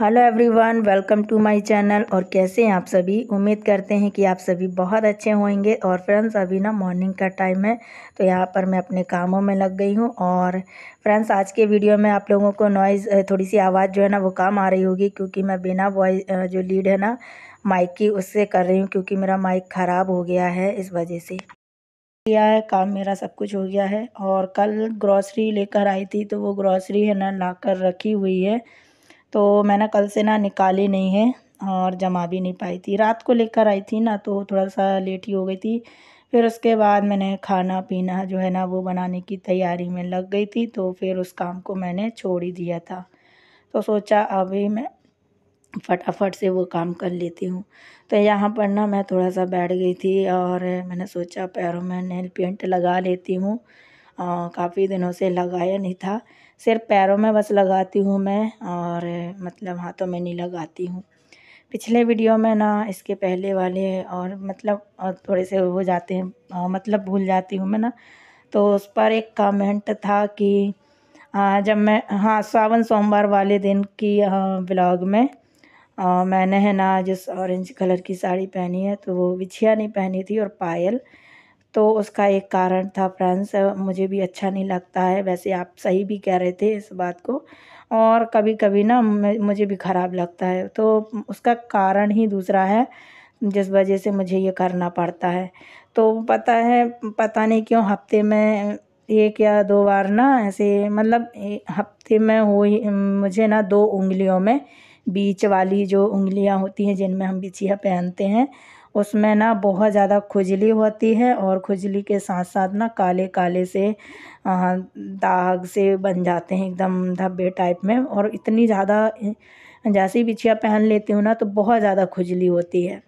hello everyone welcome to my channel और कैसे हैं आप सभी उम्मीद करते हैं कि आप सभी बहुत अच्छे होंगे और फ्रेंड्स अभी ना मॉर्निंग का टाइम है तो यहाँ पर मैं अपने कामों में लग गई हूँ और फ्रेंड्स आज के वीडियो में आप लोगों को नॉइज़ थोड़ी सी आवाज़ जो है ना वो काम आ रही होगी क्योंकि मैं बिना वॉइस जो लीड है ना माइक की उससे कर रही हूँ क्योंकि मेरा माइक ख़राब हो गया है इस वजह से किया है काम मेरा सब कुछ हो गया है और कल ग्रॉसरी लेकर आई थी तो वो ग्रॉसरी है ना लाकर रखी हुई है तो मैंने कल से ना निकाली नहीं है और जमा भी नहीं पाई थी रात को लेकर आई थी ना तो थोड़ा सा लेट ही हो गई थी फिर उसके बाद मैंने खाना पीना जो है ना वो बनाने की तैयारी में लग गई थी तो फिर उस काम को मैंने छोड़ ही दिया था तो सोचा अभी मैं फटाफट से वो काम कर लेती हूँ तो यहाँ पर ना मैं थोड़ा सा बैठ गई थी और मैंने सोचा पैरों में नेल पेंट लगा लेती हूँ काफ़ी दिनों से लगाया नहीं था सिर्फ पैरों में बस लगाती हूँ मैं और मतलब हाथों में नहीं लगाती हूँ पिछले वीडियो में ना इसके पहले वाले और मतलब और थोड़े से हो जाते हैं मतलब भूल जाती हूँ मैं ना तो उस पर एक कमेंट था कि आ, जब मैं हाँ सावन सोमवार वाले दिन की ब्लॉग में आ, मैंने है ना जिस ऑरेंज कलर की साड़ी पहनी है तो वो बिछिया नहीं पहनी थी और पायल तो उसका एक कारण था फ्रेंड्स मुझे भी अच्छा नहीं लगता है वैसे आप सही भी कह रहे थे इस बात को और कभी कभी ना मुझे भी ख़राब लगता है तो उसका कारण ही दूसरा है जिस वजह से मुझे ये करना पड़ता है तो पता है पता नहीं क्यों हफ्ते में एक या दो बार ना ऐसे मतलब हफ्ते में हो मुझे ना दो उंगलियों में बीच वाली जो उंगलियां होती हैं जिनमें हम बिछिया पहनते हैं उसमें ना बहुत ज़्यादा खुजली होती है और खुजली के साथ साथ ना काले काले से दाग से बन जाते हैं एकदम धब्बे टाइप में और इतनी ज़्यादा जैसी बिछिया पहन लेती हूँ ना तो बहुत ज़्यादा खुजली होती है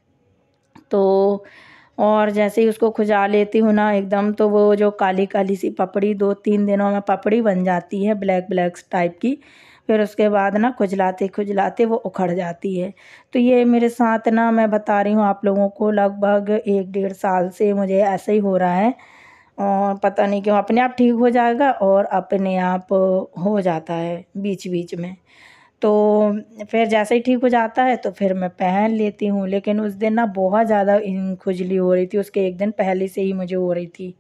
तो और जैसे ही उसको खुजा लेती हूँ ना एकदम तो वो जो काली काली सी पपड़ी दो तीन दिनों में पपड़ी बन जाती है ब्लैक ब्लैक टाइप की फिर उसके बाद ना खुजलाते खुजलाते वो उखड़ जाती है तो ये मेरे साथ ना मैं बता रही हूँ आप लोगों को लगभग एक डेढ़ साल से मुझे ऐसा ही हो रहा है और पता नहीं क्यों अपने आप ठीक हो जाएगा और अपने आप हो जाता है बीच बीच में तो फिर जैसे ही ठीक हो जाता है तो फिर मैं पहन लेती हूँ लेकिन उस दिन ना बहुत ज़्यादा खुजली हो रही थी उसके एक दिन पहले से ही मुझे हो रही थी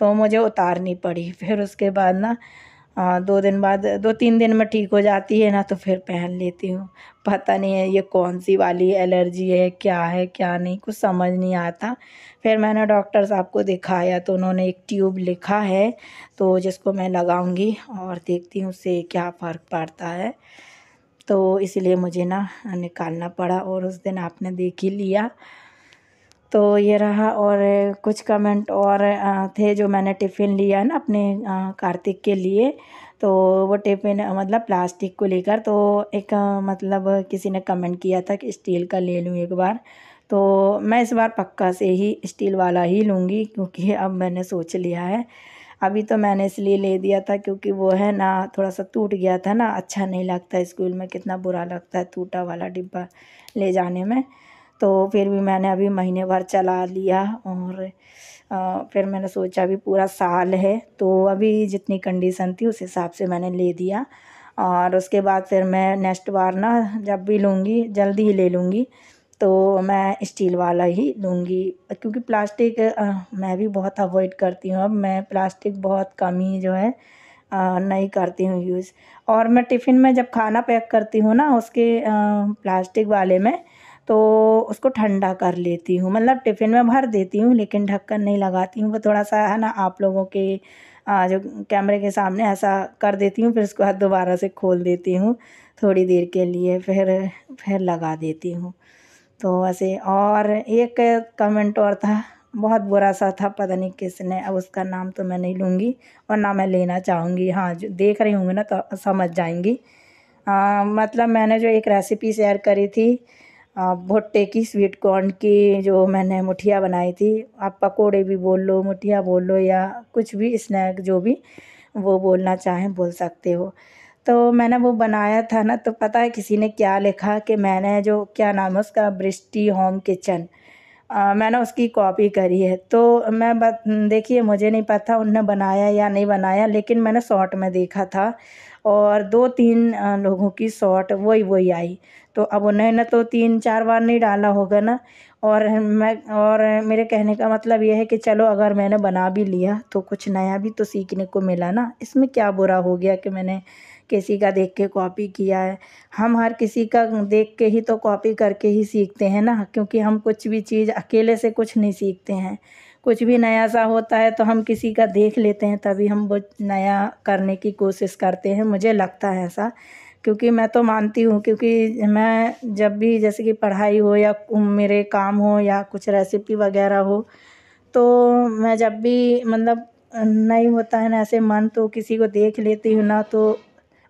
तो मुझे उतारनी पड़ी फिर उसके बाद ना हाँ, दो दिन बाद दो तीन दिन में ठीक हो जाती है ना तो फिर पहन लेती हूँ पता नहीं है ये कौन सी वाली एलर्जी है क्या है क्या नहीं कुछ समझ नहीं आता फिर मैंने डॉक्टर साहब को दिखाया तो उन्होंने एक ट्यूब लिखा है तो जिसको मैं लगाऊंगी और देखती हूँ उससे क्या फ़र्क पड़ता है तो इसलिए मुझे ना निकालना पड़ा और उस दिन आपने देख ही लिया तो ये रहा और कुछ कमेंट और थे जो मैंने टिफ़िन लिया ना अपने कार्तिक के लिए तो वो टिफ़िन मतलब प्लास्टिक को लेकर तो एक मतलब किसी ने कमेंट किया था कि स्टील का ले लूँ एक बार तो मैं इस बार पक्का से ही स्टील वाला ही लूँगी क्योंकि अब मैंने सोच लिया है अभी तो मैंने इसलिए ले दिया था क्योंकि वो है ना थोड़ा सा टूट गया था ना अच्छा नहीं लगता स्कूल में कितना बुरा लगता है टूटा वाला डिब्बा ले जाने में तो फिर भी मैंने अभी महीने भर चला लिया और फिर मैंने सोचा अभी पूरा साल है तो अभी जितनी कंडीशन थी उस हिसाब से मैंने ले दिया और उसके बाद फिर मैं नेक्स्ट बार ना जब भी लूँगी जल्दी ही ले लूँगी तो मैं स्टील वाला ही लूँगी क्योंकि प्लास्टिक मैं भी बहुत अवॉइड करती हूँ अब मैं प्लास्टिक बहुत कम ही जो है नहीं करती हूँ यूज़ और मैं टिफ़िन में जब खाना पैक करती हूँ ना उसके प्लास्टिक वाले में तो उसको ठंडा कर लेती हूँ मतलब टिफ़िन में भर देती हूँ लेकिन ढक्कन नहीं लगाती हूँ वो थोड़ा सा है ना आप लोगों के जो कैमरे के सामने ऐसा कर देती हूँ फिर उसके बाद दोबारा से खोल देती हूँ थोड़ी देर के लिए फिर फिर लगा देती हूँ तो वैसे और एक कमेंट और था बहुत बुरा सा था पता नहीं किसने अब उसका नाम तो मैं नहीं लूँगी और ना मैं लेना चाहूँगी हाँ जो देख रही होंगी ना तो समझ जाएंगी आ, मतलब मैंने जो एक रेसिपी शेयर करी थी भुट्टे की स्वीट कॉर्न की जो मैंने मुठिया बनाई थी आप पकोड़े भी बोल लो मुठिया बोल लो या कुछ भी स्नैक जो भी वो बोलना चाहें बोल सकते हो तो मैंने वो बनाया था ना तो पता है किसी ने क्या लिखा कि मैंने जो क्या नाम है उसका बृष्टि होम किचन मैंने उसकी कॉपी करी है तो मैं बस देखिए मुझे नहीं पता उनने बनाया या नहीं बनाया लेकिन मैंने शॉर्ट में देखा था और दो तीन लोगों की शॉर्ट वही वही आई तो अब उन्हें तो तीन चार बार नहीं डाला होगा ना और मैं और मेरे कहने का मतलब ये है कि चलो अगर मैंने बना भी लिया तो कुछ नया भी तो सीखने को मिला ना इसमें क्या बुरा हो गया कि मैंने किसी का देख के कॉपी किया है हम हर किसी का देख के ही तो कॉपी करके ही सीखते हैं ना क्योंकि हम कुछ भी चीज़ अकेले से कुछ नहीं सीखते हैं कुछ भी नया सा होता है तो हम किसी का देख लेते हैं तभी हम वो नया करने की कोशिश करते हैं मुझे लगता है ऐसा क्योंकि मैं तो मानती हूँ क्योंकि मैं जब भी जैसे कि पढ़ाई हो या मेरे काम हो या कुछ रेसिपी वगैरह हो तो मैं जब भी मतलब नहीं होता है ना ऐसे मन तो किसी को देख लेती हूँ ना तो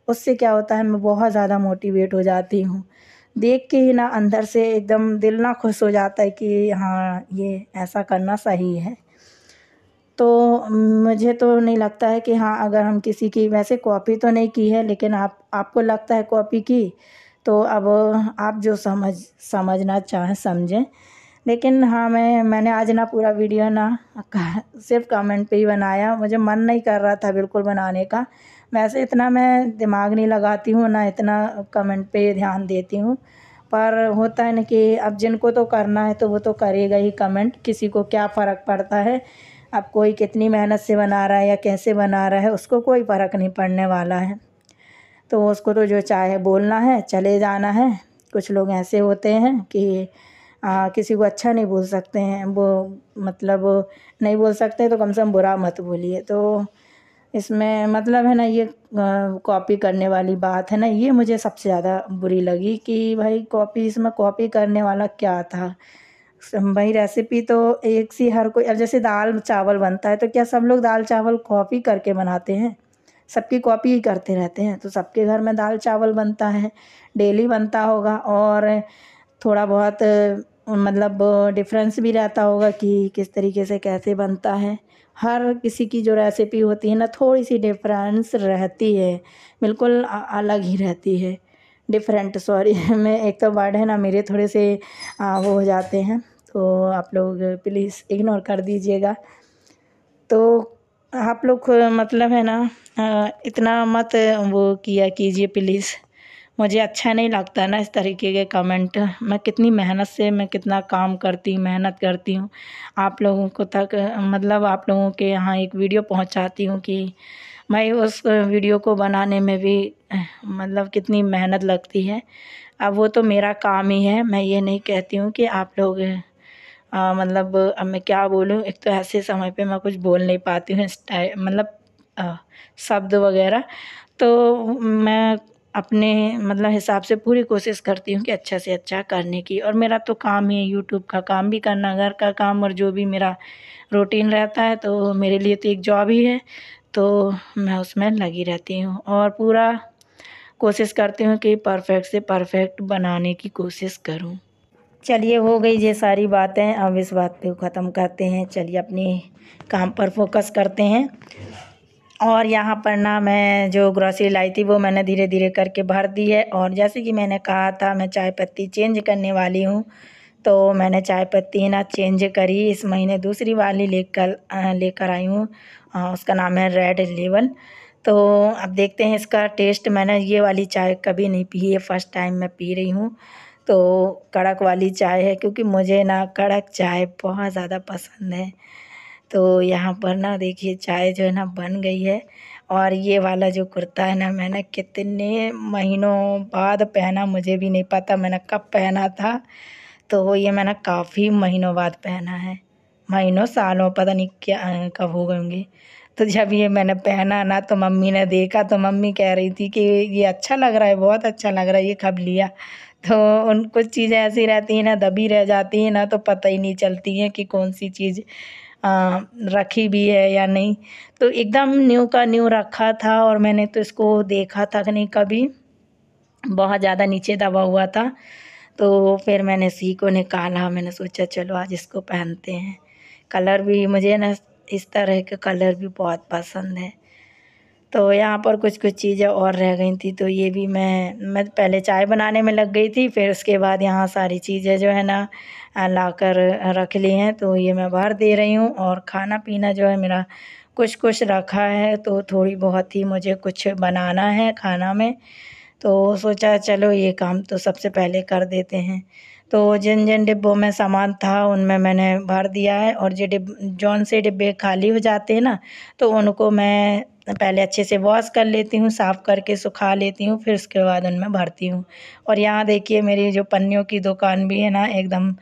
उससे क्या होता है मैं बहुत ज़्यादा मोटिवेट हो जाती हूँ देख के ही ना अंदर से एकदम दिल ना खुश हो जाता है कि हाँ ये ऐसा करना सही है तो मुझे तो नहीं लगता है कि हाँ अगर हम किसी की वैसे कॉपी तो नहीं की है लेकिन आप आपको लगता है कॉपी की तो अब आप जो समझ समझना चाहें समझें लेकिन हाँ मैं मैंने आज ना पूरा वीडियो ना सिर्फ कमेंट पे ही बनाया मुझे मन नहीं कर रहा था बिल्कुल बनाने का वैसे इतना मैं दिमाग नहीं लगाती हूँ ना इतना कमेंट पे ध्यान देती हूँ पर होता है ना कि अब जिनको तो करना है तो वो तो करेगा ही कमेंट किसी को क्या फ़र्क पड़ता है अब कोई कितनी मेहनत से बना रहा है या कैसे बना रहा है उसको कोई फ़र्क नहीं पड़ने वाला है तो उसको तो जो चाहे बोलना है चले जाना है कुछ लोग ऐसे होते हैं कि आ, किसी को अच्छा नहीं बोल सकते हैं वो मतलब नहीं बोल सकते तो कम से कम बुरा मत बोलिए तो इसमें मतलब है ना ये कॉपी करने वाली बात है ना ये मुझे सबसे ज़्यादा बुरी लगी कि भाई कॉपी इसमें कॉपी करने वाला क्या था वही रेसिपी तो एक सी हर कोई अब जैसे दाल चावल बनता है तो क्या सब लोग दाल चावल कॉपी करके बनाते हैं सबकी कॉपी ही करते रहते हैं तो सबके घर में दाल चावल बनता है डेली बनता होगा और थोड़ा बहुत मतलब डिफरेंस भी रहता होगा कि किस तरीके से कैसे बनता है हर किसी की जो रेसिपी होती है ना थोड़ी सी डिफरेंस रहती है बिल्कुल अलग ही रहती है डिफरेंट सॉरी मैं एक तो वर्ड है ना मेरे थोड़े से आ, वो हो जाते हैं तो आप लोग प्लीज़ इग्नोर कर दीजिएगा तो आप लोग मतलब है ना इतना मत वो किया कीजिए प्लीज़ मुझे अच्छा नहीं लगता ना इस तरीके के कमेंट मैं कितनी मेहनत से मैं कितना काम करती हूँ मेहनत करती हूँ आप लोगों को तक मतलब आप लोगों के यहाँ एक वीडियो पहुँचाती हूँ कि मैं उस वीडियो को बनाने में भी मतलब कितनी मेहनत लगती है अब वो तो मेरा काम ही है मैं ये नहीं कहती हूँ कि आप लोग मतलब अब मैं क्या बोलूँ एक तो ऐसे समय पे मैं कुछ बोल नहीं पाती हूँ इस टाइ मतलब शब्द वगैरह तो मैं अपने मतलब हिसाब से पूरी कोशिश करती हूँ कि अच्छा से अच्छा करने की और मेरा तो काम ही है यूट्यूब का काम भी करना घर का काम और जो भी मेरा रूटीन रहता है तो मेरे लिए तो एक जॉब ही है तो मैं उसमें लगी रहती हूँ और पूरा कोशिश करती हूँ कि परफेक्ट से परफेक्ट बनाने की कोशिश करूँ चलिए हो गई ये सारी बातें अब इस बात पे ख़त्म करते हैं चलिए अपने काम पर फोकस करते हैं और यहाँ पर ना मैं जो ग्रॉसरी लाई थी वो मैंने धीरे धीरे करके भर दी है और जैसे कि मैंने कहा था मैं चाय पत्ती चेंज करने वाली हूँ तो मैंने चाय पत्ती ना चेंज करी इस महीने दूसरी वाली लेकर लेकर आई हूँ उसका नाम है रेड लेवल तो अब देखते हैं इसका टेस्ट मैंने ये वाली चाय कभी नहीं पी है फर्स्ट टाइम मैं पी रही हूँ तो कड़क वाली चाय है क्योंकि मुझे ना कड़क चाय बहुत ज़्यादा पसंद है तो यहाँ पर ना देखिए चाय जो है ना बन गई है और ये वाला जो कुर्ता है ना मैंने कितने महीनों बाद पहना मुझे भी नहीं पता मैंने कब पहना था तो ये मैंने काफ़ी महीनों बाद पहना है महीनों सालों पता नहीं क्या कब हो गए होंगे तो जब ये मैंने पहना ना तो मम्मी ने देखा तो मम्मी कह रही थी कि ये अच्छा लग रहा है बहुत अच्छा लग रहा है ये कब लिया तो उन कुछ चीज़ें ऐसी रहती हैं ना दबी रह जाती हैं ना तो पता ही नहीं चलती हैं कि कौन सी चीज़ रखी भी है या नहीं तो एकदम न्यू का न्यू रखा था और मैंने तो इसको देखा था नहीं कभी बहुत ज़्यादा नीचे दबा हुआ था तो फिर मैंने इसी को निकाला मैंने सोचा चलो आज इसको पहनते हैं कलर भी मुझे ना इस तरह के कलर भी बहुत पसंद है तो यहाँ पर कुछ कुछ चीज़ें और रह गई थी तो ये भी मैं मैं पहले चाय बनाने में लग गई थी फिर उसके बाद यहाँ सारी चीज़ें जो है ना लाकर रख ली हैं तो ये मैं बाहर दे रही हूँ और खाना पीना जो है मेरा कुछ कुछ रखा है तो थोड़ी बहुत ही मुझे कुछ बनाना है खाना में तो सोचा चलो ये काम तो सबसे पहले कर देते हैं तो जिन जिन डिब्बों में सामान था उनमें मैंने भर दिया है और जो डिब जौन से डिब्बे खाली हो जाते हैं ना तो उनको मैं पहले अच्छे से वॉश कर लेती हूँ साफ़ करके सुखा लेती हूँ फिर उसके बाद उनमें भरती हूँ और यहाँ देखिए मेरी जो पन्नियों की दुकान भी है ना एकदम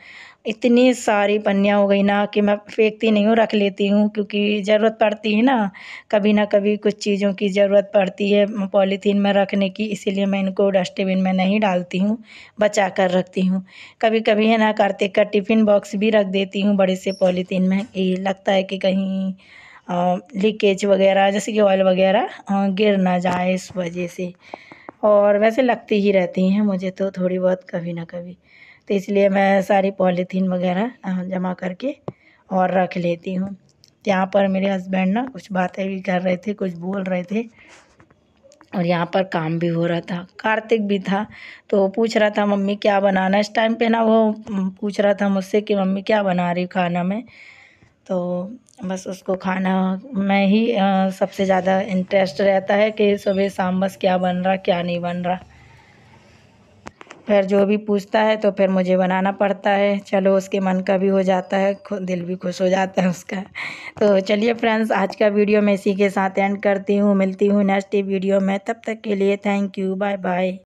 इतनी सारी पन्नियाँ हो गई ना कि मैं फेंकती नहीं हूँ रख लेती हूँ क्योंकि ज़रूरत पड़ती है ना कभी ना कभी कुछ चीज़ों की ज़रूरत पड़ती है पॉलीथीन में रखने की इसीलिए मैं इनको डस्टबिन में नहीं डालती हूँ बचा कर रखती हूँ कभी कभी है ना कार्तिक का टिफ़िन बॉक्स भी रख देती हूँ बड़े से पॉलीथीन में ये लगता है कि कहीं लीकेज वगैरह जैसे कि ऑयल वगैरह गिर ना जाए इस वजह से और वैसे लगती ही रहती हैं मुझे तो थोड़ी बहुत कभी ना कभी तो इसलिए मैं सारी पॉलीथीन वगैरह जमा करके और रख लेती हूँ यहाँ पर मेरे हस्बैंड ना कुछ बातें भी कर रहे थे कुछ बोल रहे थे और यहाँ पर काम भी हो रहा था कार्तिक भी था तो पूछ रहा था मम्मी क्या बनाना इस टाइम पे ना वो पूछ रहा था मुझसे कि मम्मी क्या बना रही खाना में तो बस उसको खाना में ही सबसे ज़्यादा इंटरेस्ट रहता है कि सुबह शाम बस क्या बन रहा क्या नहीं बन रहा फिर जो भी पूछता है तो फिर मुझे बनाना पड़ता है चलो उसके मन का भी हो जाता है दिल भी खुश हो जाता है उसका तो चलिए फ्रेंड्स आज का वीडियो मैं इसी के साथ एंड करती हूँ मिलती हूँ नेक्स्ट वीडियो में तब तक के लिए थैंक यू बाय बाय